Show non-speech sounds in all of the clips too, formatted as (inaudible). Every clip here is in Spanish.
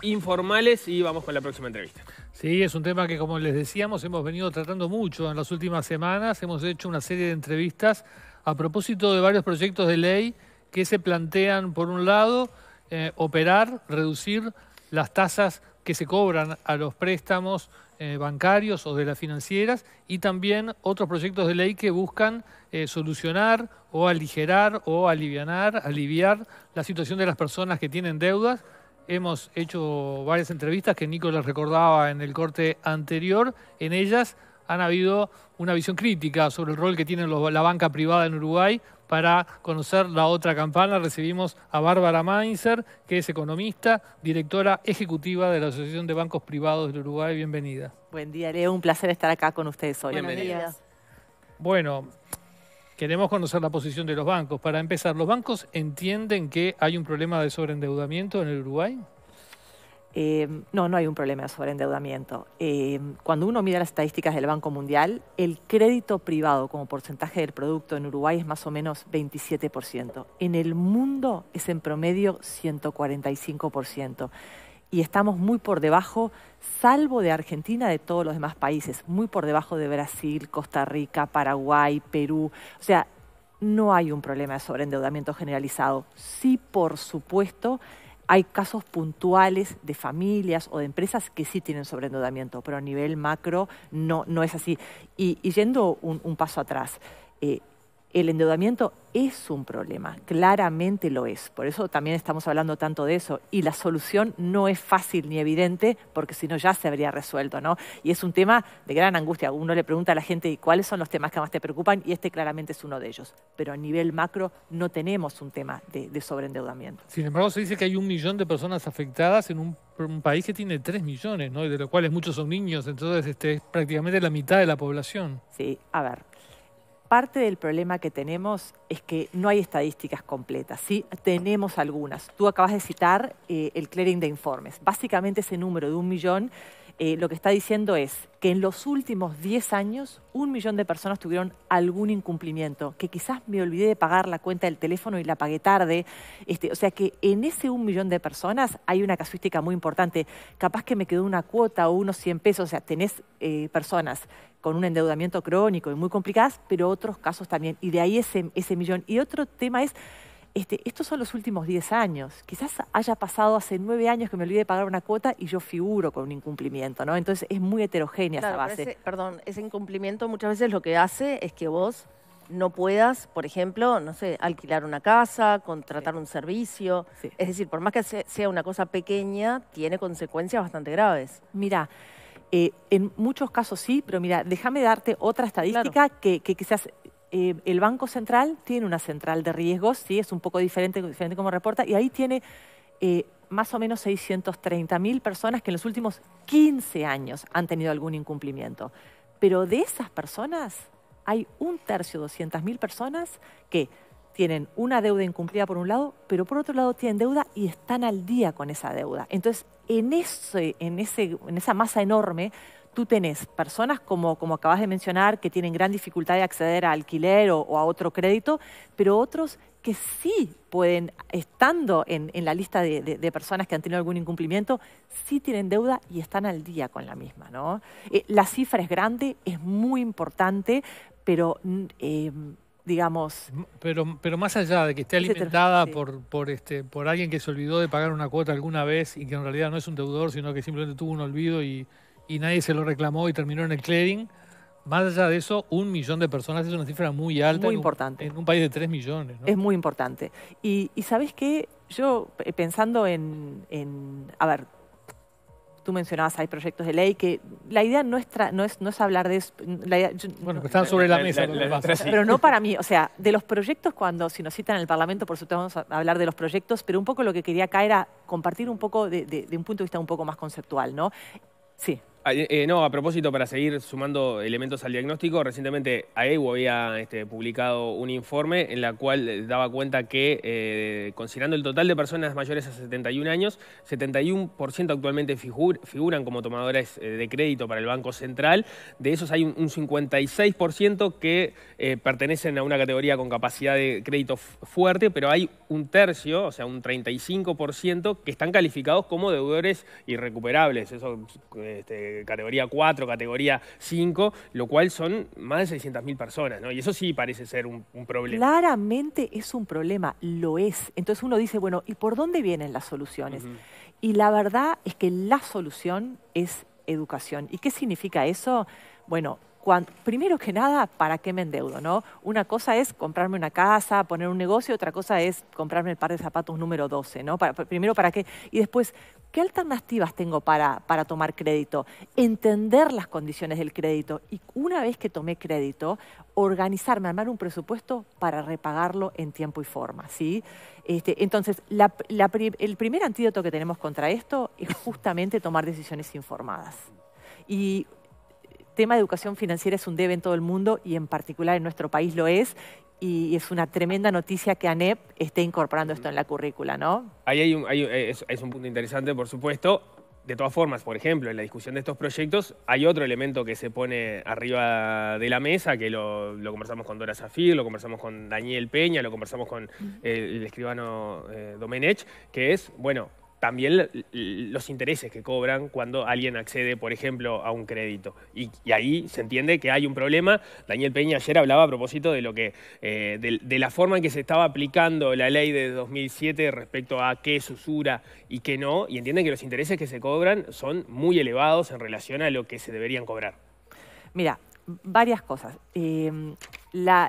informales y vamos con la próxima entrevista. Sí, es un tema que como les decíamos hemos venido tratando mucho en las últimas semanas, hemos hecho una serie de entrevistas a propósito de varios proyectos de ley que se plantean, por un lado, eh, operar, reducir las tasas que se cobran a los préstamos eh, bancarios o de las financieras y también otros proyectos de ley que buscan eh, solucionar o aligerar o alivianar, aliviar la situación de las personas que tienen deudas hemos hecho varias entrevistas que Nico les recordaba en el corte anterior. En ellas han habido una visión crítica sobre el rol que tiene la banca privada en Uruguay. Para conocer la otra campana recibimos a Bárbara Mainzer, que es economista, directora ejecutiva de la Asociación de Bancos Privados del Uruguay. Bienvenida. Buen día, Leo. Un placer estar acá con ustedes hoy. Bienvenida. Bueno, Queremos conocer la posición de los bancos. Para empezar, ¿los bancos entienden que hay un problema de sobreendeudamiento en el Uruguay? Em, no, no hay un problema de sobreendeudamiento. Em, cuando uno mira las estadísticas del Banco Mundial, el crédito privado como porcentaje del producto en Uruguay es más o menos 27%. En el mundo es en promedio 145% y estamos muy por debajo, salvo de Argentina, de todos los demás países, muy por debajo de Brasil, Costa Rica, Paraguay, Perú. O sea, no hay un problema de sobreendeudamiento generalizado. Sí, por supuesto, hay casos puntuales de familias o de empresas que sí tienen sobreendeudamiento, pero a nivel macro no, no es así. Y, yendo un, paso atrás, eh, el endeudamiento es un problema, claramente lo es. Por eso también estamos hablando tanto de eso. Y la solución no es fácil ni evidente, porque si no ya se habría resuelto, ¿no? Y es un tema de gran angustia. Uno le pregunta a la gente cuáles son los temas que más te preocupan, y este claramente es uno de ellos. Pero a nivel macro no tenemos un tema de, sobreendeudamiento. Sin embargo, se dice que hay un millón de personas afectadas en un, país que tiene tres millones, ¿no? Y de los cuales muchos son niños, entonces este, es prácticamente la mitad de la población. Sí, a ver, Parte del problema que tenemos es que no hay estadísticas completas, ¿sí? Tenemos algunas. Tú acabas de citar eh, el clearing de informes. Básicamente ese número de un millón eh, lo que está diciendo es que en los últimos 10 años un millón de personas tuvieron algún incumplimiento, que quizás me olvidé de pagar la cuenta del teléfono y la pagué tarde. Este, o sea que en ese un millón de personas hay una casuística muy importante. Capaz que me quedó una cuota o unos 100 pesos, o sea, tenés eh, personas con un endeudamiento crónico y muy complicadas, pero otros casos también. Y de ahí ese millón. Y otro tema es este, estos son los últimos 10 años. Quizás haya pasado hace 9 años que me olvidé de pagar una cuota y yo figuro con un incumplimiento, ¿no? Entonces es muy heterogénea esa base. perdón, ese incumplimiento muchas veces lo que hace es que vos no puedas, por ejemplo, no sé, alquilar una casa, contratar un servicio. Es decir, por más que sea una cosa pequeña, tiene consecuencias bastante graves. Mira, eh, en muchos casos sí, pero mira, déjame darte otra estadística que, que, quizás eh, el Banco Central tiene una central de riesgos, sí, es un poco diferente, diferente como reporta, y ahí tiene eh, más o menos 630.000 personas que en los últimos 15 años han tenido algún incumplimiento. Pero de esas personas, hay un tercio, 200.000 personas que tienen una deuda incumplida por un lado, pero por otro lado tienen deuda y están al día con esa deuda. Entonces, en, ese, en, ese, en esa masa enorme, tú tenés personas como, como acabas de mencionar que tienen gran dificultad de acceder a alquiler o, a otro crédito, pero otros que sí pueden, estando en, en la lista de, personas que han tenido algún incumplimiento, sí tienen deuda y están al día con la misma. ¿no? Eh, la cifra es grande, es muy importante, pero eh, digamos... Pero, pero más allá de que esté alimentada por, por, este, por alguien que se olvidó de pagar una cuota alguna vez y que en realidad no es un deudor, sino que simplemente tuvo un olvido y y nadie se lo reclamó y terminó en el clearing. Más allá de eso, un millón de personas es una cifra muy alta. Muy en importante. Un, en un país de tres millones. Es muy importante. Y, y ¿sabes qué? Yo eh, pensando en, A ver, tú mencionabas, hay proyectos de ley que la idea no es, no es, no es hablar de... Eso, bueno, que están sobre la, mesa. pero no (laughs) para mí. O sea, de los proyectos, cuando si nos citan en el Parlamento, por supuesto vamos a hablar de los proyectos, pero un poco lo que quería acá era compartir un poco de, de un punto de vista un poco más conceptual, ¿no? Sí. Ah, eh, eh, no, a propósito, para seguir sumando elementos al diagnóstico, recientemente AEW había este, publicado un informe en la cual eh, daba cuenta que, considerando el total de personas mayores a 71 años, 71% actualmente figuran como tomadores de crédito para el Banco Central. De esos hay un, 56% que pertenecen a una categoría con capacidad de crédito fuerte, pero hay un tercio, o sea, un 35% que están calificados como deudores irrecuperables. Eso este, categoría 4, categoría 5, lo cual son más de 600.000 personas, ¿no? Y eso sí parece ser un, problema. Claramente es un problema, lo es. Entonces uno dice, bueno, ¿y por dónde vienen las soluciones? Y la verdad es que la solución es educación. ¿Y qué significa eso? Bueno, primero que nada, ¿para qué me endeudo? ¿no? Una cosa es comprarme una casa, poner un negocio, otra cosa es comprarme el par de zapatos número 12, ¿no? primero, ¿para qué? Y después, ¿Qué alternativas tengo para, tomar crédito? Entender las condiciones del crédito y una vez que tomé crédito, organizarme, armar un presupuesto para repagarlo en tiempo y forma. ¿sí? Este, entonces, el primer antídoto que tenemos contra esto es justamente tomar decisiones informadas. Y tema de educación financiera es un debe en todo el mundo y en particular en nuestro país lo es y es una tremenda noticia que ANEP esté incorporando esto en la currícula, ¿no? Ahí hay un, hay es, un punto interesante, por supuesto. De todas formas, por ejemplo, en la discusión de estos proyectos hay otro elemento que se pone arriba de la mesa, que lo, conversamos con Dora Zafir, lo conversamos con Daniel Peña, lo conversamos con eh, el escribano eh, Domenech, que es, bueno, también los intereses que cobran cuando alguien accede, por ejemplo, a un crédito. Y, ahí se entiende que hay un problema. Daniel Peña ayer hablaba a propósito de, lo que, eh, de, la forma en que se estaba aplicando la ley de 2007 respecto a qué es usura y qué no, y entiende que los intereses que se cobran son muy elevados en relación a lo que se deberían cobrar. Mira, varias cosas. Eh,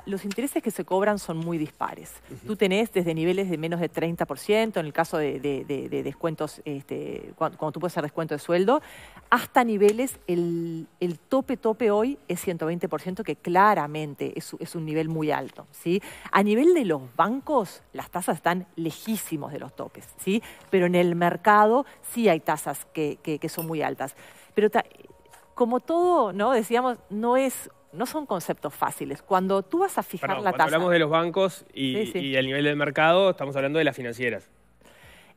los intereses que se cobran son muy dispares. Tú tenés desde niveles de menos de 30%, en el caso de, descuentos, este, cuando, tú puedes hacer descuento de sueldo, hasta niveles, el, tope tope hoy es 120%, que claramente es, es, un nivel muy alto. ¿sí? A nivel de los bancos, las tasas están lejísimos de los topes, ¿sí? pero en el mercado sí hay tasas que, son muy altas. Pero como todo, ¿no? Decíamos, no es no son conceptos fáciles. Cuando tú vas a fijar la tasa. Hablamos de los bancos y, el nivel del mercado, estamos hablando de las financieras.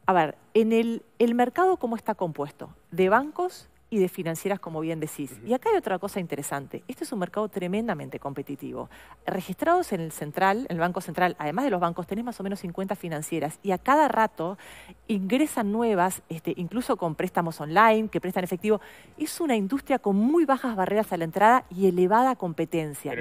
A ver, en el mercado, ¿cómo está compuesto? De bancos y de financieras, como bien decís. Y acá hay otra cosa interesante. Este es un mercado tremendamente competitivo. Registrados en el central, el Banco Central, además de los bancos, tenés más o menos 50 financieras y a cada rato ingresan nuevas, este, incluso con préstamos online, que prestan efectivo. Es una industria con muy bajas barreras a la entrada y elevada competencia.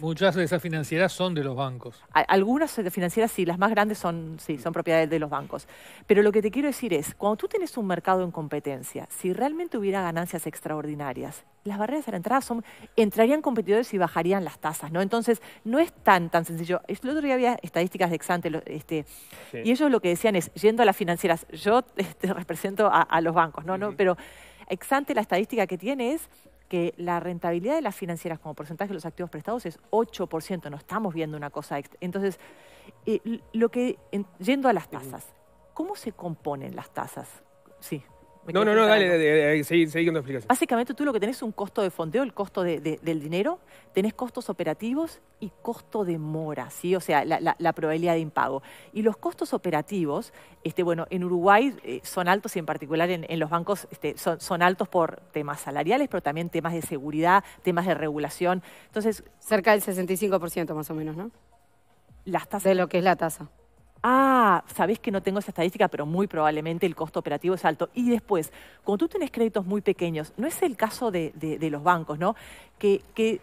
muchas de esas financieras son de los bancos. Algunas financieras sí, las más grandes son, sí, son propiedades de los bancos. Pero lo que te quiero decir es, cuando tú tienes un mercado en competencia, si realmente hubiera ganado extraordinarias. Las barreras a la entrada son, entrarían competidores y bajarían las tasas, ¿no? Entonces, no es tan, tan sencillo. El otro día había estadísticas de Exante, este, y ellos lo que decían es, yendo a las financieras, yo (laughs) te este, represento a, los bancos, ¿no? ¿no? Pero Exante la estadística que tiene es que la rentabilidad de las financieras como porcentaje de los activos prestados es 8%, no estamos viendo una cosa. Entonces, eh, lo que, yendo a las tasas, ¿cómo se componen las tasas? Sí. No, no, no, dale, seguí, con tu explicación. Básicamente tú lo que tenés es un costo de fondeo, el costo de, del dinero, tenés costos operativos y costo de mora, ¿sí? O sea, la, probabilidad de impago. Y los costos operativos, este, bueno, en Uruguay eh, son altos y en particular en, los bancos este, son, altos por temas salariales, pero también temas de seguridad, temas de regulación. Entonces... Cerca del 65% más o menos, ¿no? De lo que es la tasa ah, sabéis que no tengo esa estadística, pero muy probablemente el costo operativo es alto. Y después, cuando tú tienes créditos muy pequeños, no es el caso de, los bancos, ¿no? que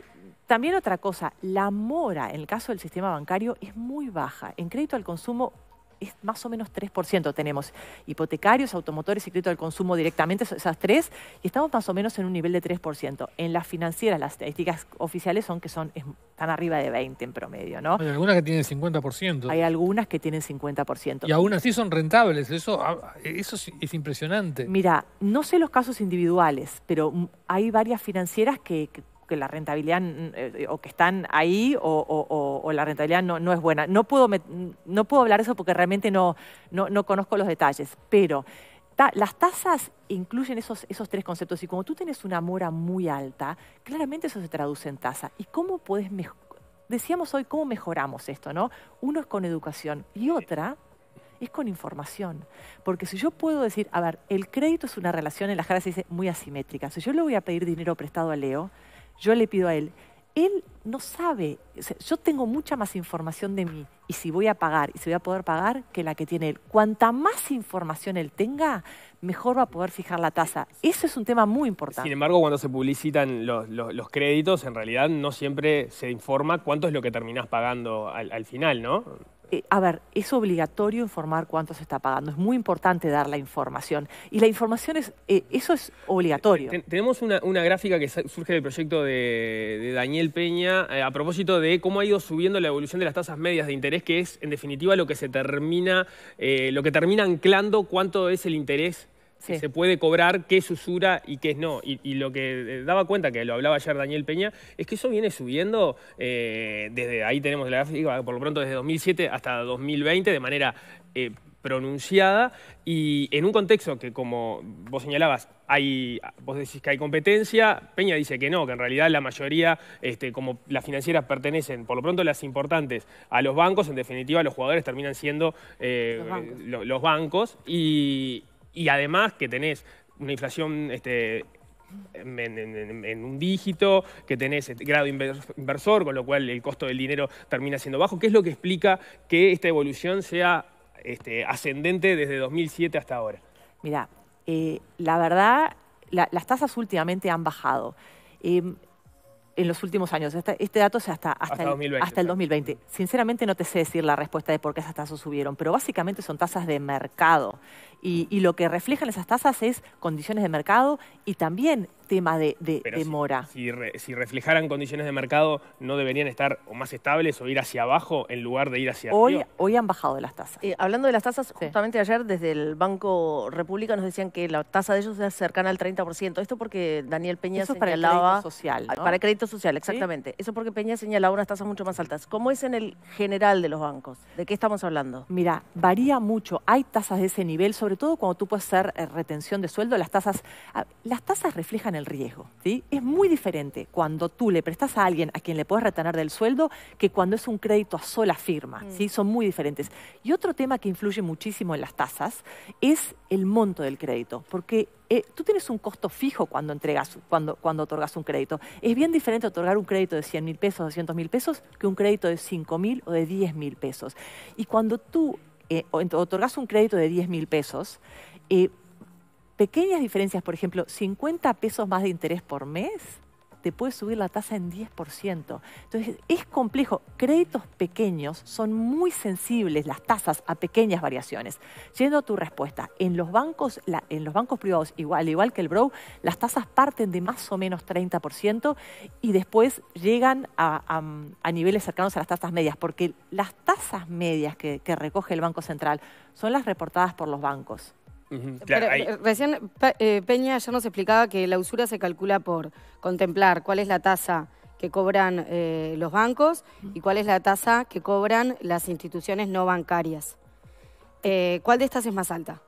también otra cosa, la mora en el caso del sistema bancario es muy baja. En crédito al consumo es más o menos 3%. Tenemos hipotecarios, automotores y crédito al consumo directamente, esas tres, y estamos más o menos en un nivel de 3%. En las financieras, las estadísticas oficiales son que son están arriba de 20 en promedio, ¿no? Hay algunas que tienen 50%. Hay algunas que tienen 50%. Y aún así son rentables, eso, ah, eso es, impresionante. Mira, no sé los casos individuales, pero hay varias financieras que que la rentabilidad mm, eh, o que están ahí o, la rentabilidad no, es buena. No puedo, hablar no hablar eso porque realmente no, conozco los detalles, pero las tasas incluyen esos, esos tres conceptos y como tú tienes una mora muy alta, claramente eso se traduce en tasa. ¿Y cómo puedes mejorar? Decíamos hoy cómo mejoramos esto, ¿no? Uno es con educación y otra es con información. Porque si yo puedo decir, a ver, el crédito es una relación en las caras se dice muy asimétrica. Si yo le voy a pedir dinero prestado a Leo, yo le pido a él, él no sabe, yo tengo mucha más información de mí y si voy a pagar y si voy a poder pagar que la que tiene él. Cuanta más información él tenga, mejor va a poder fijar la tasa. Eso es un tema muy importante. Sin embargo, cuando se publicitan los, los, créditos, en realidad no siempre se informa cuánto es lo que terminás pagando al, al final, ¿no? Eh, a ver, es obligatorio informar cuánto se está pagando. Es muy importante dar la información. Y la información es, eh, eso es obligatorio. Eh, tenemos una, gráfica que surge del proyecto de, Daniel Peña a propósito de cómo ha ido subiendo la evolución de las tasas medias de interés, que es en definitiva lo que se termina, lo que termina anclando cuánto es el interés se puede cobrar, qué es usura y qué es no. Y, lo que eh, daba cuenta, que lo hablaba ayer Daniel Peña, es que eso viene subiendo, eh, desde ahí tenemos la gráfica, por lo pronto desde 2007 hasta 2020, de manera... Eh, pronunciada y en un contexto que, como vos señalabas, hay, vos decís que hay competencia, Peña dice que no, que en realidad la mayoría, este, como las financieras pertenecen, por lo pronto las importantes, a los bancos, en definitiva los jugadores terminan siendo los bancos, los bancos y, y además que tenés una inflación este, en, un dígito, que tenés este, grado inversor, con lo cual el costo del dinero termina siendo bajo. ¿Qué es lo que explica que esta evolución sea este, ascendente desde 2007 hasta ahora? Mira, eh, la verdad, las tasas últimamente han bajado. Em, en los últimos años. este, este dato es hasta, hasta, el, 2020, Sinceramente no te sé decir la respuesta de por qué esas tasas subieron, pero básicamente son tasas de mercado. Y, y lo que reflejan esas tasas es condiciones de mercado y también tema de, de, si, mora. Si, reflejaran condiciones de mercado, ¿no deberían estar o más estables o ir hacia abajo en lugar de ir hacia arriba? Hoy, hoy han bajado las tasas. Eh, hablando de las tasas, justamente ayer desde el Banco República nos decían que la tasa de ellos es cercana al 30%. Esto porque Daniel Peña Eso señalaba... Para crédito social. Ah, para crédito social, exactamente. Eso porque Peña señalaba unas tasas mucho más altas. ¿Cómo es en el general de los bancos? ¿De qué estamos hablando? Mira, varía mucho. Hay tasas de ese nivel, sobre todo cuando tú puedes hacer eh, retención de sueldo. Las tasas, ah, las tasas reflejan el riesgo. ¿sí? Es muy diferente cuando tú le prestas a alguien a quien le puedes retener del sueldo que cuando es un crédito a sola firma. ¿sí? Mm. Son muy diferentes. Y otro tema que influye muchísimo en las tasas es el monto del crédito, porque eh, tú tienes un costo fijo cuando entregas, cuando, cuando otorgas un crédito. Es bien diferente otorgar un crédito de 100 mil pesos, 200 mil pesos, que un crédito de 5 mil o de 10 mil pesos. Y cuando tú eh, otorgas un crédito de 10 mil pesos, eh, pequeñas diferencias, por ejemplo, 50 pesos más de interés por mes, te puede subir la tasa en 10%. Entonces, es complejo. Créditos pequeños son muy sensibles las tasas a pequeñas variaciones. Yendo a tu respuesta, en los bancos, privados, igual, igual que el Brow, las tasas parten de más o menos 30% y después llegan a, niveles cercanos a las tasas medias, porque las tasas medias que recoge el Banco Central son las reportadas por los bancos. Recién eh, Peña ya nos explicaba que la usura se calcula por contemplar cuál es la tasa que cobran eh, los bancos y cuál es la tasa que cobran las instituciones no bancarias. Eh, ¿Cuál de estas es más alta?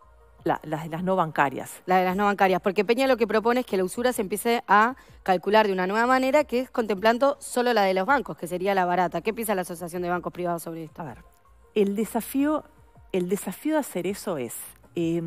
La, de las no bancarias. La de las no bancarias, porque Peña lo que propone es que la usura se empiece a calcular de una nueva manera, que es contemplando solo la de los bancos, que sería la barata. ¿Qué piensa la Asociación de Bancos Privados sobre esto? A ver, el desafío, el desafío de hacer eso es eh,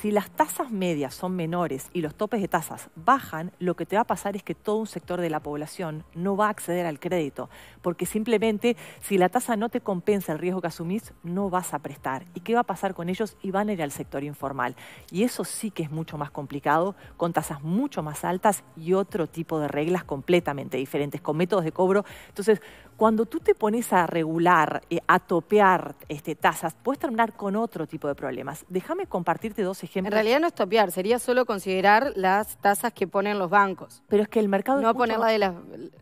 si las tasas medias son menores y los topes de tasas bajan, lo que te va a pasar es que todo un sector de la población no va a acceder al crédito, porque simplemente si la tasa no te compensa el riesgo que asumís, no vas a prestar. ¿Y qué va a pasar con ellos? Y van a ir al sector informal. Y eso sí que es mucho más complicado, con tasas mucho más altas y otro tipo de reglas completamente diferentes, con métodos de cobro. Entonces, cuando tú te pones a regular, eh, a topear este, tasas, puedes terminar con otro tipo de problemas. Déjame compartirte dos en realidad no es topear, sería solo considerar las tasas que ponen los bancos. Pero es que el mercado... No ponerla de las...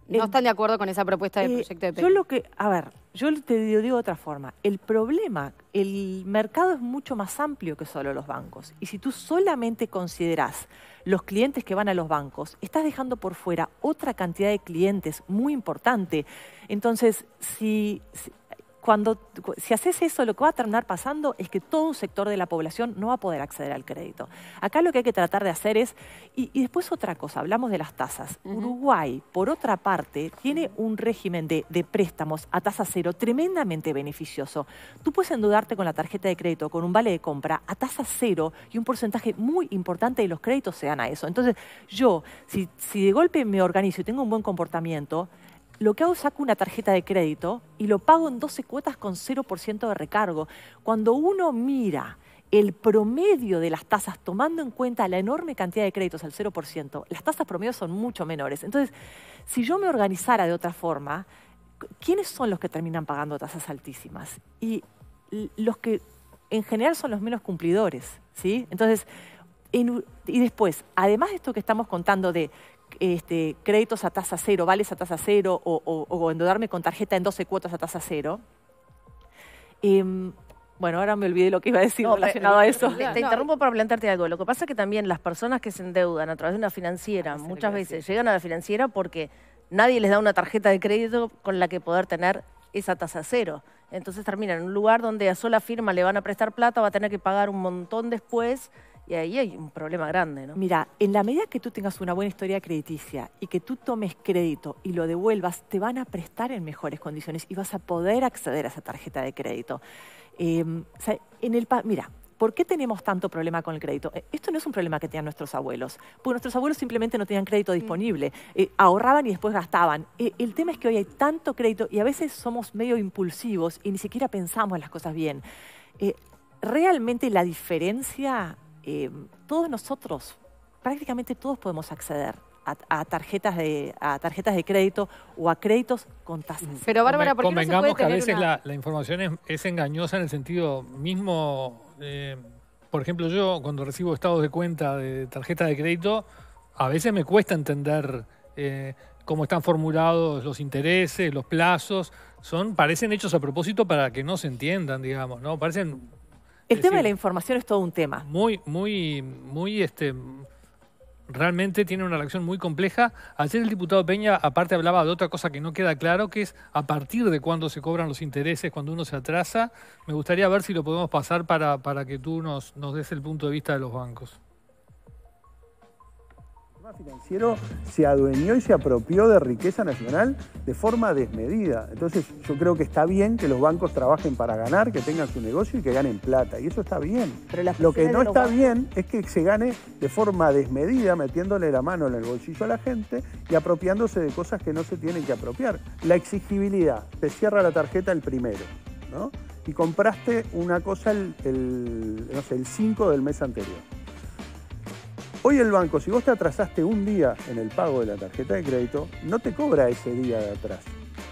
No están de acuerdo con esa propuesta de eh, proyecto de Yo lo que... A ver, yo te digo de otra forma. El problema, el mercado es mucho más amplio que solo los bancos. Y si tú solamente consideras los clientes que van a los bancos, estás dejando por fuera otra cantidad de clientes muy importante. Entonces, si, cuando, si haces eso, lo que va a terminar pasando es que todo un sector de la población no va a poder acceder al crédito. Acá lo que hay que tratar de hacer es, y, después otra cosa, hablamos de las tasas. Uruguay, por otra parte, tiene un régimen de, préstamos a tasa cero tremendamente beneficioso. Tú puedes endeudarte con la tarjeta de crédito, con un vale de compra a tasa cero y un porcentaje muy importante de los créditos se dan a eso. Entonces, yo, si de golpe me organizo y tengo un buen comportamiento, lo que hago es saco una tarjeta de crédito y lo pago en 12 cuotas con 0% de recargo. Cuando uno mira el promedio de las tasas, tomando en cuenta la enorme cantidad de créditos al 0%, las tasas promedio son mucho menores. Entonces, si yo me organizara de otra forma, ¿quiénes son los que terminan pagando tasas altísimas? Y los que en general son los menos cumplidores, ¿sí? Entonces, y después, además de esto que estamos contando de este, créditos a tasa cero, vales a tasa cero o, endeudarme con tarjeta en 12 cuotas a tasa cero. Em, bueno, ahora me olvidé lo que iba a decir relacionado a eso. Te, interrumpo para plantearte algo. Lo que pasa es que también las personas que se endeudan a través de una financiera ah, muchas veces llegan a la financiera porque nadie les da una tarjeta de crédito con la que poder tener esa tasa cero. Entonces terminan en un lugar donde a sola firma le van a prestar plata, va a tener que pagar un montón después y ahí hay un problema grande, ¿no? Mira, en la medida que tú tengas una buena historia crediticia y que tú tomes crédito y lo devuelvas, te van a prestar en mejores condiciones y vas a poder acceder a esa tarjeta de crédito. Em, mira, ¿Por qué tenemos tanto problema con el crédito? Eh, esto no es un problema que tenían nuestros abuelos, porque nuestros abuelos simplemente no tenían crédito mm. disponible, eh, ahorraban y después gastaban. Eh, el tema es que hoy hay tanto crédito y a veces somos medio impulsivos y ni siquiera pensamos en las cosas bien. realmente la diferencia Em, todos nosotros, prácticamente todos podemos acceder a, tarjetas de a tarjetas de crédito o a créditos con tasas. Pero Bárbara, ¿por qué Convengamos no se puede que a veces la, información es, engañosa en el sentido mismo. Eh, por ejemplo, yo cuando recibo estados de cuenta de tarjeta de crédito, a veces me cuesta entender eh, cómo están formulados los intereses, los plazos. Son, parecen hechos a propósito para que no se entiendan, digamos, ¿no? Parecen el tema de la información es todo un tema. Muy, muy, muy, este, realmente tiene una relación muy compleja. Ayer el diputado Peña, aparte, hablaba de otra cosa que no queda claro, que es a partir de cuándo se cobran los intereses, cuando uno se atrasa. Me gustaría ver si lo podemos pasar para, para que tú nos, nos des el punto de vista de los bancos financiero se adueñó y se apropió de riqueza nacional de forma desmedida. Entonces yo creo que está bien que los bancos trabajen para ganar, que tengan su negocio y que ganen plata. Y eso está bien. Lo que no está bien es que se gane de forma desmedida, metiéndole la mano en el bolsillo a la gente y apropiándose de cosas que no se tienen que apropiar. La exigibilidad. Te cierra la tarjeta el primero. ¿no? Y compraste una cosa el, el 5 del mes anterior. Hoy el banco, si vos te atrasaste un día en el pago de la tarjeta de crédito, no te cobra ese día de atrás.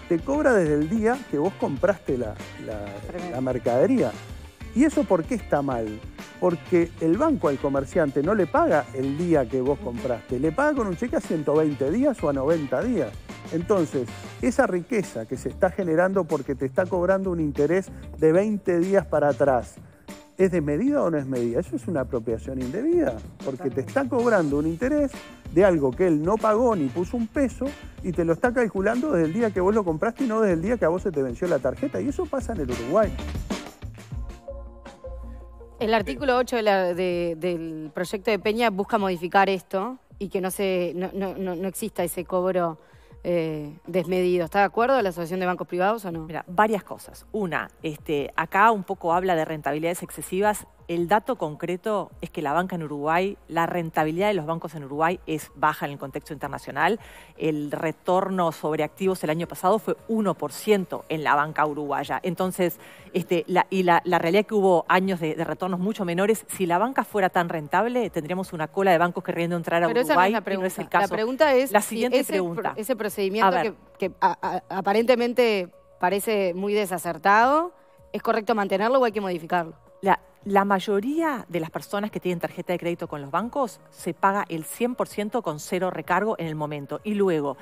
Te cobra desde el día que vos compraste la, mercadería. ¿Y eso por qué está mal? Porque el banco al comerciante no le paga el día que vos compraste, le paga con un cheque a 120 días o a 90 días. Entonces, esa riqueza que se está generando porque te está cobrando un interés de 20 días para atrás, ¿Es de medida o no es medida? Eso es una apropiación indebida, porque te está cobrando un interés de algo que él no pagó ni puso un peso y te lo está calculando desde el día que vos lo compraste y no desde el día que a vos se te venció la tarjeta. Y eso pasa en el Uruguay. El artículo 8 del proyecto de Peña busca modificar esto y que no, se, no, no exista ese cobro eh, desmedido. ¿Está de acuerdo la Asociación de Bancos Privados o no? Mira, varias cosas. Una, este, acá un poco habla de rentabilidades excesivas el dato concreto es que la banca en Uruguay, la rentabilidad de los bancos en Uruguay es baja en el contexto internacional. El retorno sobre activos el año pasado fue 1% en la banca uruguaya. Entonces, este, y la, la, realidad que hubo años de, retornos mucho menores, si la banca fuera tan rentable, tendríamos una cola de bancos queriendo entrar a Uruguay. Esa no, es la pregunta. el caso. La pregunta es la siguiente ese, pregunta. Ese procedimiento que, aparentemente parece muy desacertado, ¿es correcto mantenerlo o hay que modificarlo? La mayoría de las personas que tienen tarjeta de crédito con los bancos se paga el 100% con cero recargo en el momento. Y luego,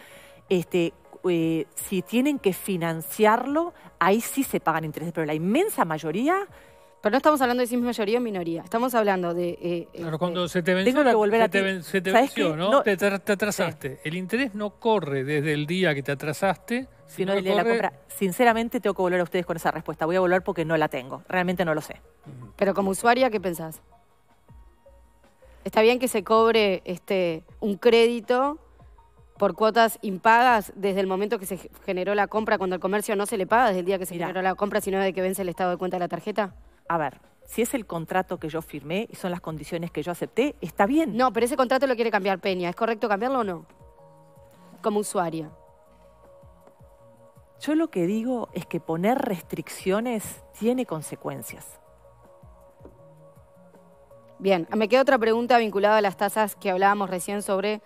este, eh, si tienen que financiarlo, ahí sí se pagan intereses, pero la inmensa mayoría pero no estamos hablando de si mayoría o minoría, estamos hablando de... Eh, eh cuando eh, se te venció, la, te, venció, ¿no? te, atrasaste. El interés no corre desde el día que te atrasaste, sino la compra. Sinceramente tengo que volver a ustedes con esa respuesta. Voy a volver porque no la tengo, realmente no lo sé. Pero como usuaria, ¿qué pensás? ¿Está bien que se cobre este, un crédito por cuotas impagas desde el momento que se generó la compra, cuando el comercio no se le paga desde el día que se generó la compra, sino desde que vence el estado de cuenta de la tarjeta? a ver, si es el contrato que yo firmé y son las condiciones que yo acepté, está bien. No, pero ese contrato lo quiere cambiar Peña. ¿Es correcto cambiarlo o no? Como usuario. Yo lo que digo es que poner restricciones tiene consecuencias. Bien, me queda otra pregunta vinculada a las tasas que hablábamos recién sobre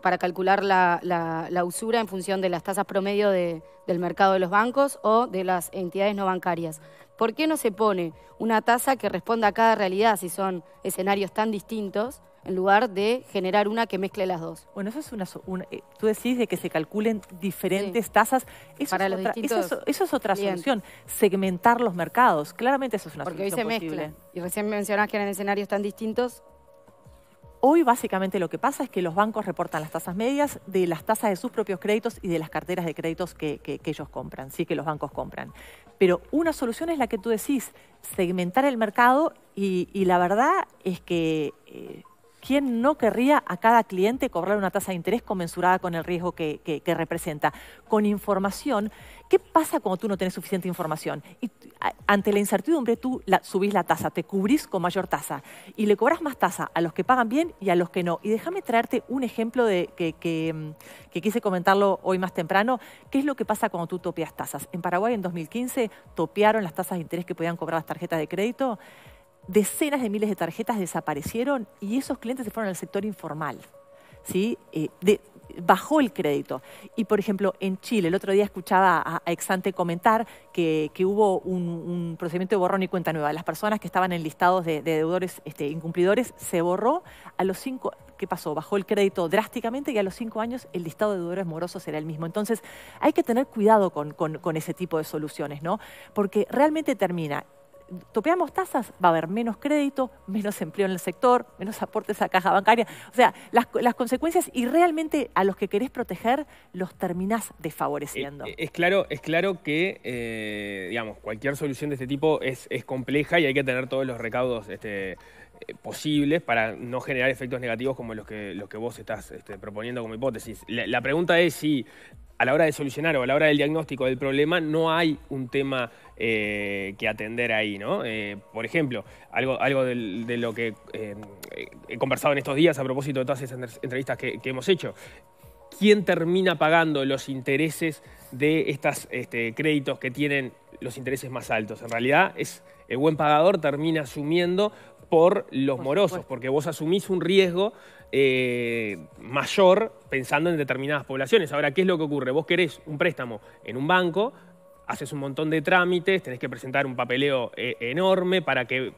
para calcular la, usura en función de las tasas promedio del mercado de los bancos o de las entidades no bancarias. ¿Por qué no se pone una tasa que responda a cada realidad si son escenarios tan distintos? en lugar de generar una que mezcle las dos. Bueno, eso es una... Eh, tú decís de que se calculen diferentes tasas. Eso, Para es otra, eso, es, otra solución. Segmentar los mercados. Claramente eso es una Porque hoy se posible. Y recién mencionás que eran escenarios tan distintos Hoy básicamente lo que pasa es que los bancos reportan las tasas medias de las tasas de sus propios créditos y de las carteras de créditos que, ellos compran, sí que los bancos compran. Pero una solución es la que tú decís, segmentar el mercado y, la verdad es que eh, ¿Quién no querría a cada cliente cobrar una tasa de interés comensurada con el riesgo que, representa? Con información, ¿qué pasa cuando tú no tenés suficiente información? Y ante la incertidumbre tú subís la tasa, te cubrís con mayor tasa y le cobras más tasa a los que pagan bien y a los que no. Y déjame traerte un ejemplo de, que, mm, quise comentarlo hoy más temprano, qué es lo que pasa cuando tú topias tasas. En Paraguay en 2015 topearon las tasas de interés que podían cobrar las tarjetas de crédito decenas de miles de tarjetas desaparecieron y esos clientes se fueron al sector informal. ¿sí? Eh, bajó el crédito. Y, por ejemplo, en Chile, el otro día escuchaba a, Exante comentar que, hubo un, procedimiento de borrón y cuenta nueva. Las personas que estaban en listados de, deudores este, incumplidores se borró a los cinco... ¿Qué pasó? Bajó el crédito drásticamente y a los cinco años el listado de deudores morosos era el mismo. Entonces, hay que tener cuidado con, con ese tipo de soluciones, ¿no? Porque realmente termina topeamos tasas, va a haber menos crédito, menos empleo en el sector, menos aportes a caja bancaria. O sea, las, las consecuencias y realmente a los que querés proteger los terminás desfavoreciendo. Eh, es, claro, es claro que, eh, digamos, cualquier solución de este tipo es, es compleja y hay que tener todos los recaudos este, eh, posibles para no generar efectos negativos como los que, los que vos estás este, proponiendo como hipótesis. La, pregunta es si a la hora de solucionar o a la hora del diagnóstico del problema no hay un tema eh, que atender ahí, ¿no? Eh, por ejemplo, algo, algo de, lo que he conversado en estos días a propósito de todas esas entrevistas que, hemos hecho. ¿Quién termina pagando los intereses de estos este, créditos que tienen los intereses más altos? En realidad es el buen pagador termina asumiendo por los morosos, porque vos asumís un riesgo eh, mayor pensando en determinadas poblaciones. Ahora, ¿qué es lo que ocurre? Vos querés un préstamo en un banco, haces un montón de trámites, tenés que presentar un papeleo eh, enorme para que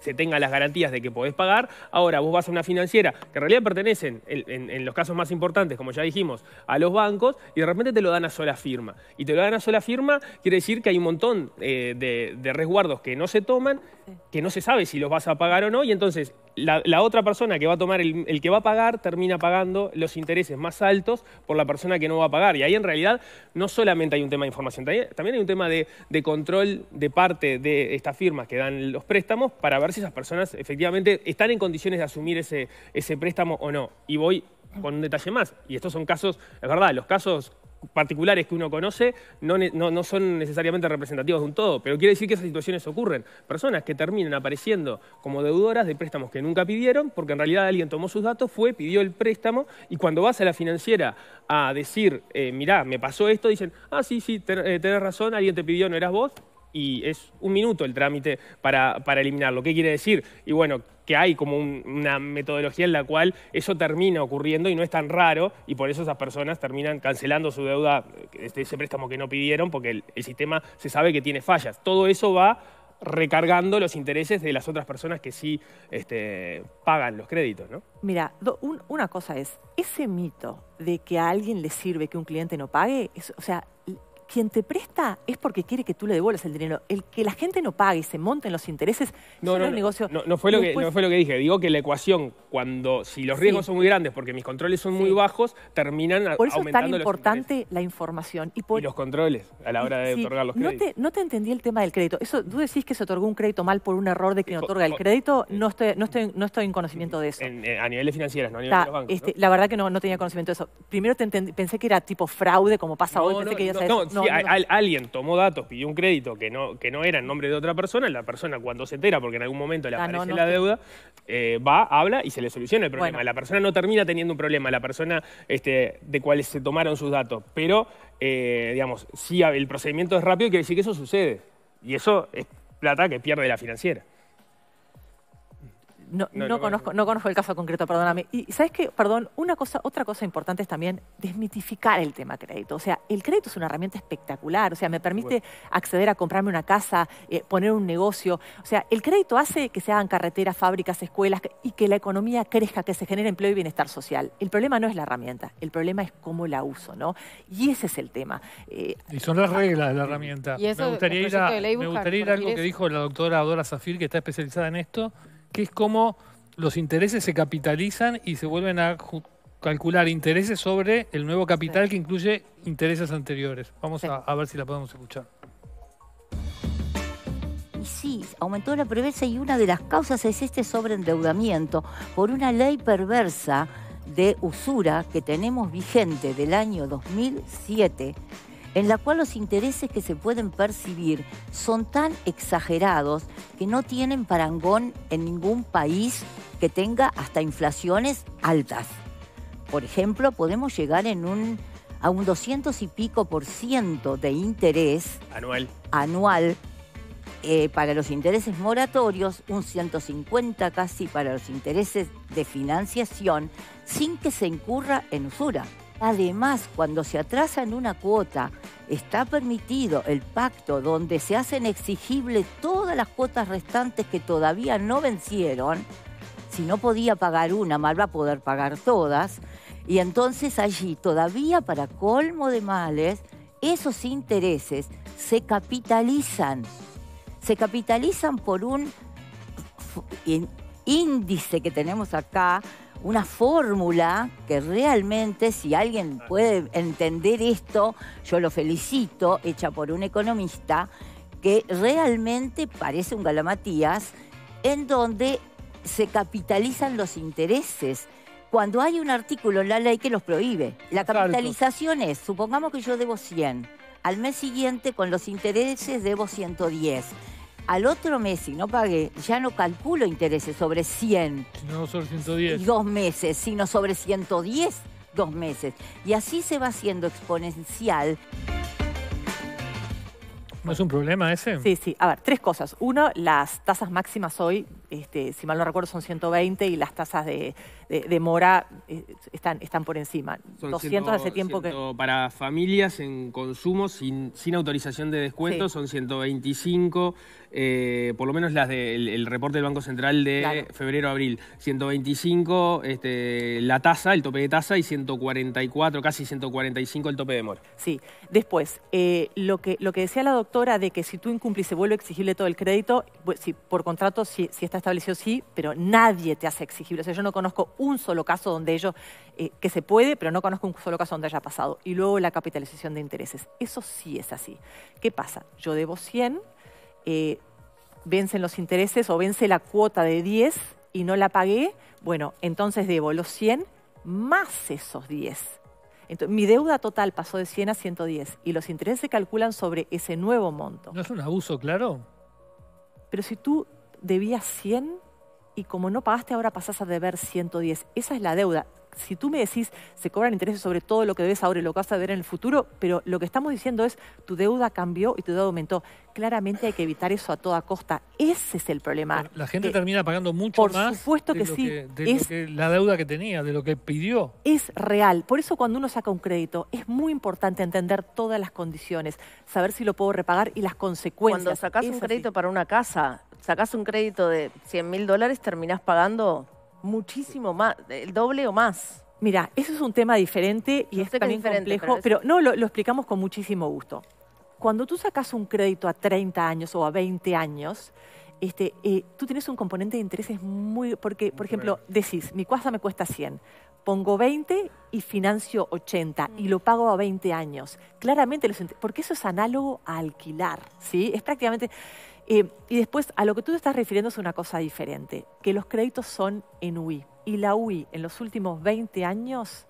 se tenga las garantías de que podés pagar. Ahora, vos vas a una financiera que en realidad pertenecen, en, los casos más importantes, como ya dijimos, a los bancos, y de repente te lo dan a sola firma. Y te lo dan a sola firma quiere decir que hay un montón eh, de, resguardos que no se toman, que no se sabe si los vas a pagar o no, y entonces la, otra persona que va a tomar, el, que va a pagar, termina pagando los intereses más altos por la persona que no va a pagar. Y ahí en realidad no solamente hay un tema de información, también, hay un tema de control de parte de estas firmas que dan los préstamos para ver si esas personas efectivamente están en condiciones de asumir ese, préstamo o no. Y voy con un detalle más, y estos son casos, es verdad, los casos particulares que uno conoce no, son necesariamente representativos de un todo, pero quiere decir que esas situaciones ocurren. Personas que terminan apareciendo como deudoras de préstamos que nunca pidieron, porque en realidad alguien tomó sus datos, fue, pidió el préstamo, y cuando vas a la financiera a decir, eh, mirá, me pasó esto, dicen, ah, sí, sí, eh, tenés razón, alguien te pidió, no eras vos, y es un minuto el trámite para, para eliminarlo. ¿Qué quiere decir? Y bueno, que hay como una metodología en la cual eso termina ocurriendo y no es tan raro y por eso esas personas terminan cancelando su deuda, este, ese préstamo que no pidieron, porque el, sistema se sabe que tiene fallas. Todo eso va recargando los intereses de las otras personas que sí este, pagan los créditos, ¿no? Mira, una cosa es, ese mito de que a alguien le sirve que un cliente no pague, o sea, quien te presta es porque quiere que tú le devuelvas el dinero. El que la gente no pague y se monten los intereses no, no, no, negocio. No, fue lo que, dije. Digo que la ecuación, cuando si los riesgos son muy grandes porque mis controles son muy bajos, terminan aumentando Por eso es tan importante la información. Y, los controles a la hora de otorgar los créditos. No te, entendí el tema del crédito. Eso, tú decís que se otorgó un crédito mal por un error de quien eh, otorga el crédito. Eh, no estoy, no estoy, no estoy en conocimiento de eso. a niveles financieros, no a nivel de los bancos. Este, la verdad que no, tenía conocimiento de eso. Primero pensé que era tipo fraude, como pasa hoy. Pensé que ya sabes, no, alguien tomó datos, pidió un crédito que no, era en nombre de otra persona, la persona cuando se entera, porque en algún momento le ah, aparece la deuda, eh, va, habla y se le soluciona el problema. La persona no termina teniendo un problema, la persona este, de cuáles se tomaron sus datos, pero, eh, digamos, si el procedimiento es rápido, quiere decir que eso sucede. Y eso es plata que pierde la financiera. No, conozco, no conozco el caso concreto, perdóname. Y sabes que perdón, una cosa, otra cosa importante es también desmitificar el tema crédito. O sea, el crédito es una herramienta espectacular. O sea, me permite acceder a comprarme una casa, eh, poner un negocio. O sea, el crédito hace que se hagan carreteras, fábricas, escuelas y que la economía crezca, que se genere empleo y bienestar social. El problema no es la herramienta, el problema es cómo la uso, ¿no? Y ese es el tema. Eh, y son las reglas de la herramienta. Y eso, me gustaría ir a, me gustaría ir a algo que dijo la doctora Adora Zafir, que está especializada en esto que es como los intereses se capitalizan y se vuelven a calcular intereses sobre el nuevo capital que incluye intereses anteriores. Vamos a, ver si la podemos escuchar. Y sí, aumentó la pobreza y una de las causas es este sobreendeudamiento por una ley perversa de usura que tenemos vigente del año 2007 en la cual los intereses que se pueden percibir son tan exagerados que no tienen parangón en ningún país que tenga hasta inflaciones altas. Por ejemplo, podemos llegar en a un 200 y pico por ciento de interés anual, eh, para los intereses moratorios, un 150 casi para los intereses de financiación, sin que se incurra en usura. Además, cuando se atrasa en una cuota, está permitido el pacto donde se hacen exigibles todas las cuotas restantes que todavía no vencieron. Si no podía pagar una, mal va a poder pagar todas. Y entonces allí, todavía para colmo de males, esos intereses se capitalizan. Se capitalizan por un índice que tenemos acá una fórmula que realmente, si alguien puede entender esto, yo lo felicito, hecha por un economista, que realmente parece un galamatías, en donde se capitalizan los intereses. Cuando hay un artículo en la ley que los prohíbe, la capitalización es, supongamos que yo debo 100, al mes siguiente con los intereses debo 110 al otro mes, si no pagué, ya no calculo intereses sobre 100. No sobre 110. Dos meses, sino sobre 110 dos meses. Y así se va haciendo exponencial. ¿No es un problema ese? Sí, sí. A ver, tres cosas. Uno, las tasas máximas hoy este, si mal no recuerdo, son 120 y las tasas de, mora eh, están, están por encima. 200 hace tiempo que... Para familias en consumo sin, autorización de descuento son 125, eh, por lo menos las del reporte del Banco Central de febrero-abril. 125 este, la tasa, el tope de tasa y 144, casi 145 el tope de mora. Sí, después, eh, lo, que, lo que decía la doctora de que si tú incumplís se vuelve exigible todo el crédito, pues, si, por contrato, si, si estás Estableció sí, pero nadie te hace exigible. O sea, yo no conozco un solo caso donde ellos, eh, que se puede, pero no conozco un solo caso donde haya pasado. Y luego la capitalización de intereses. Eso sí es así. ¿Qué pasa? Yo debo 100, eh, vencen los intereses o vence la cuota de 10 y no la pagué. Bueno, entonces debo los 100 más esos 10. Entonces, mi deuda total pasó de 100 a 110 y los intereses se calculan sobre ese nuevo monto. ¿No es un abuso, claro? Pero si tú debías 100 y como no pagaste ahora pasás a deber 110. Esa es la deuda. Si tú me decís, se cobran intereses sobre todo lo que debes ahora y lo que vas a deber en el futuro, pero lo que estamos diciendo es, tu deuda cambió y tu deuda aumentó. Claramente hay que evitar eso a toda costa. Ese es el problema. La gente termina pagando mucho por más supuesto que de, sí. es, la deuda que tenía, de lo que pidió. Es real. Por eso cuando uno saca un crédito, es muy importante entender todas las condiciones, saber si lo puedo repagar y las consecuencias. Cuando sacás un crédito para una casa, sacás un crédito de 100 mil dólares, terminás pagando muchísimo más, el doble o más. Mira, eso es un tema diferente y es también complejo, pero, no, lo, explicamos con muchísimo gusto. Cuando tú sacas un crédito a 30 años o a 20 años, este, eh, tú tienes un componente de intereses muy... Porque, por ejemplo, decís, mi casa me cuesta 100, pongo 20 y financio 80 y lo mm. pago a 20 años. Claramente, los, porque eso es análogo a alquilar, ¿sí? Es prácticamente... Eh, y después, a lo que tú te estás refiriendo es una cosa diferente, que los créditos son en UI. Y la UI en los últimos 20 años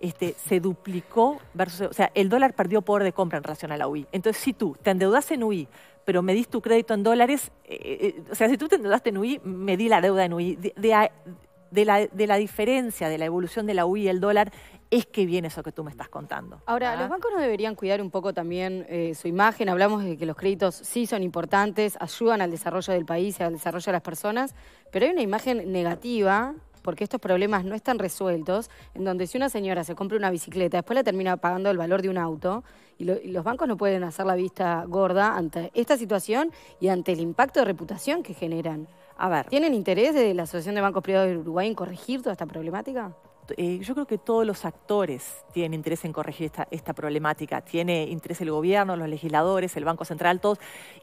este, se duplicó versus... O sea, el dólar perdió poder de compra en relación a la UI. Entonces, si tú te endeudas en UI, pero medís tu crédito en dólares, eh, eh, o sea, si tú te endeudaste en UI, medí la deuda en UI de la, diferencia de la evolución de la UI y el dólar es que viene eso que tú me estás contando. Ahora, ah. los bancos no deberían cuidar un poco también eh, su imagen. Hablamos de que los créditos sí son importantes, ayudan al desarrollo del país y al desarrollo de las personas, pero hay una imagen negativa porque estos problemas no están resueltos, en donde si una señora se compra una bicicleta, después la termina pagando el valor de un auto, y, los bancos no pueden hacer la vista gorda ante esta situación y ante el impacto de reputación que generan. A ver. ¿Tienen interés de la Asociación de Bancos Privados del Uruguay en corregir toda esta problemática? Eh, yo creo que todos los actores tienen interés en corregir esta, problemática. Tiene interés el gobierno, los legisladores, el Banco Central, todos.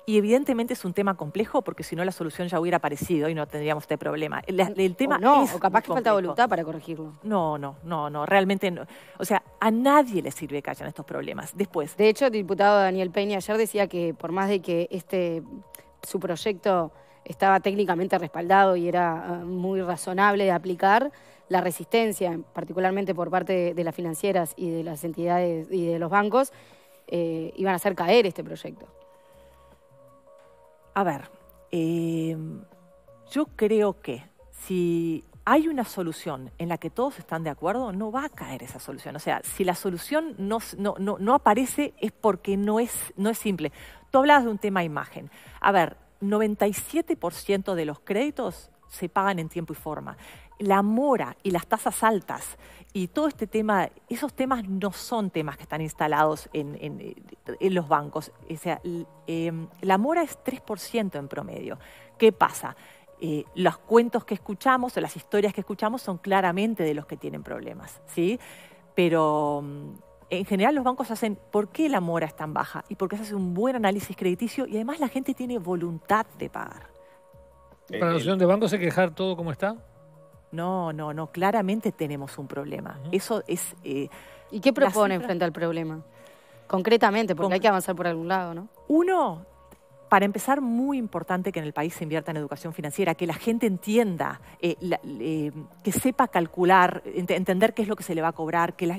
Y evidentemente es un tema complejo porque si no la solución ya hubiera aparecido y no tendríamos este problema. Mm, el, tema no, es o capaz que falta voluntad para corregirlo. No, no, no, no, realmente no. O sea, a nadie le sirve que hayan estos problemas. Después. De hecho, el diputado Daniel Peña ayer decía que por más de que este su proyecto estaba técnicamente respaldado y era ah, muy razonable de aplicar, la resistencia, particularmente por parte de, las financieras y de las entidades y de los bancos, eh, iban a hacer caer este proyecto. A ver, eh, yo creo que si hay una solución en la que todos están de acuerdo, no va a caer esa solución. O sea, si la solución no, no, aparece es porque no es, no es simple. Tú hablabas de un tema imagen. A ver, 97% de los créditos se pagan en tiempo y forma. La mora y las tasas altas y todo este tema, esos temas no son temas que están instalados en, los bancos. O sea, em, la mora es 3% en promedio. ¿Qué pasa? Eh, los cuentos que escuchamos o las historias que escuchamos son claramente de los que tienen problemas, ¿sí? Pero mm, en general los bancos hacen por qué la mora es tan baja y porque se hace un buen análisis crediticio y además la gente tiene voluntad de pagar. Eh, ¿Para la opción de bancos hay que dejar todo como está? No, no, no, claramente tenemos un problema. Eso es... Eh, ¿Y qué proponen frente al problema? Concretamente, porque hay que avanzar por algún lado, ¿no? Uno, para empezar, muy importante que en el país se invierta en educación financiera, que la gente entienda, eh, eh, que sepa calcular, entender qué es lo que se le va a cobrar, que,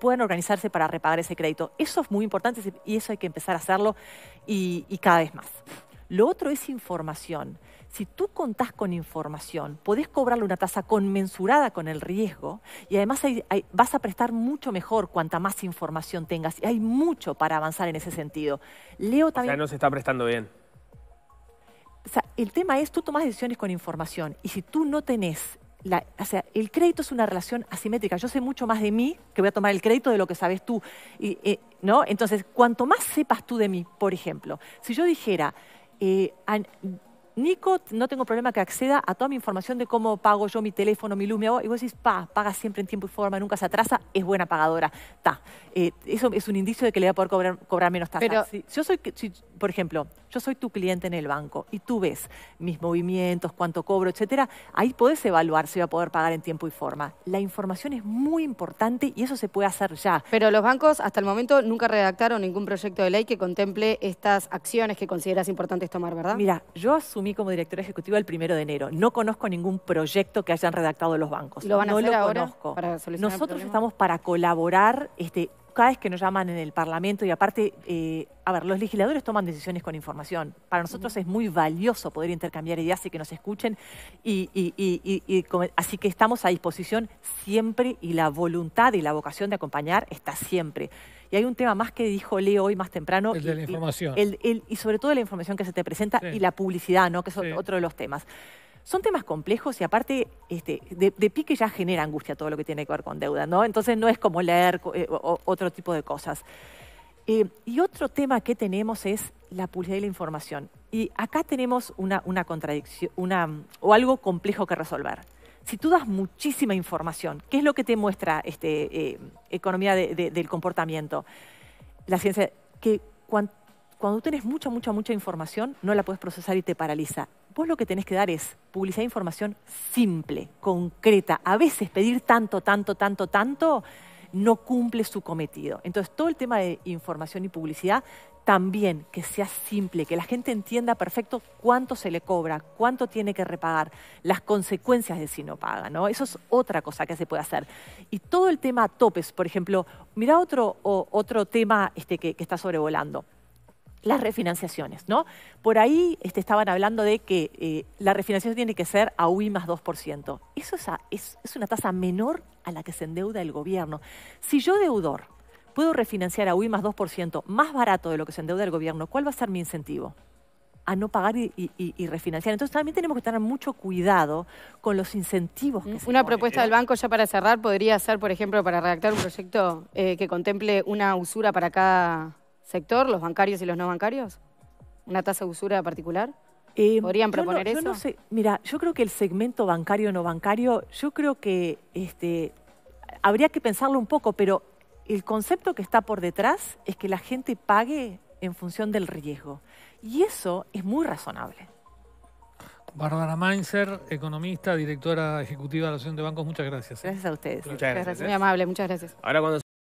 puedan organizarse para repagar ese crédito. Eso es muy importante y eso hay que empezar a hacerlo y, y cada vez más. Lo otro es información si tú contás con información, podés cobrarle una tasa conmensurada con el riesgo y además vas a prestar mucho mejor cuanta más información tengas. Y hay mucho para avanzar en ese sentido. Leo también... O sea, no se está prestando bien. O sea, el tema es, tú tomas decisiones con información y si tú no tenés o sea, el crédito es una relación asimétrica. Yo sé mucho más de mí que voy a tomar el crédito de lo que sabes tú. Eh, ¿no? Entonces, cuanto más sepas tú de mí, por ejemplo, si yo dijera, eh, Nico, no tengo problema que acceda a toda mi información de cómo pago yo mi teléfono, mi luz, Y vos decís, pa, paga siempre en tiempo y forma, nunca se atrasa, es buena pagadora. Ta. Eh, eso es un indicio de que le va a poder cobrar, menos tasas. Pero, si, yo soy, por ejemplo, yo soy tu cliente en el banco y tú ves mis movimientos, cuánto cobro, etcétera, ahí podés evaluar si voy a poder pagar en tiempo y forma. La información es muy importante y eso se puede hacer ya. Pero los bancos hasta el momento nunca redactaron ningún proyecto de ley que contemple estas acciones que consideras importantes tomar, ¿verdad? Mira, yo asumí como director ejecutiva el primero de enero. No conozco ningún proyecto que hayan redactado los bancos. ¿Lo van a no hacer lo Nosotros estamos para colaborar este, cada vez que nos llaman en el Parlamento y aparte, eh, a ver, los legisladores toman decisiones con información. Para nosotros es muy valioso poder intercambiar ideas y que nos escuchen. Y, así que estamos a disposición siempre y la voluntad y la vocación de acompañar está siempre. Y hay un tema más que dijo Leo hoy más temprano. El de la información. y sobre todo la información que se te presenta y la publicidad, ¿no? que es otro de los temas. Son temas complejos y aparte este, de, pique ya genera angustia todo lo que tiene que ver con deuda, ¿no? Entonces no es como leer eh, otro tipo de cosas. Eh, y otro tema que tenemos es la publicidad y la información. Y acá tenemos una, una contradicción una, o algo complejo que resolver. Si tú das muchísima información, ¿qué es lo que te muestra este, eh, economía del comportamiento? La ciencia, que cuando tenés mucha, mucha, mucha información, no la puedes procesar y te paraliza. Vos lo que tenés que dar es publicidad de información simple, concreta. A veces pedir tanto, tanto, tanto, tanto no cumple su cometido. Entonces, todo el tema de información y publicidad también que sea simple, que la gente entienda perfecto cuánto se le cobra, cuánto tiene que repagar, las consecuencias de si no paga, ¿no? Eso es otra cosa que se puede hacer. Y todo el tema topes, por ejemplo, mira otro, otro tema este, que está sobrevolando las refinanciaciones, ¿no? Por ahí este, estaban hablando de que eh, la refinanciación tiene que ser a UI más 2%. Eso es, es, una tasa menor a la que se endeuda el gobierno. Si yo, deudor, puedo refinanciar a UI más 2% más barato de lo que se endeuda el gobierno, ¿cuál va a ser mi incentivo? a no pagar y, refinanciar. Entonces también tenemos que tener mucho cuidado con los incentivos. Que una propuesta del banco ya para cerrar podría ser, por ejemplo, para redactar un proyecto eh, que contemple una usura para cada sector, los bancarios y los no bancarios? ¿Una tasa de usura particular? Eh, ¿Podrían proponer eso? Mira, yo creo que el segmento bancario no bancario, yo creo que este, habría que pensarlo un poco, pero el concepto que está por detrás es que la gente pague en función del riesgo. Y eso es muy razonable. Bárbara Mainzer, economista, directora ejecutiva de la Asociación de Bancos, muchas gracias. ¿eh? Gracias a ustedes. Muchas gracias. Muy ¿eh? amable, muchas gracias. Ahora cuando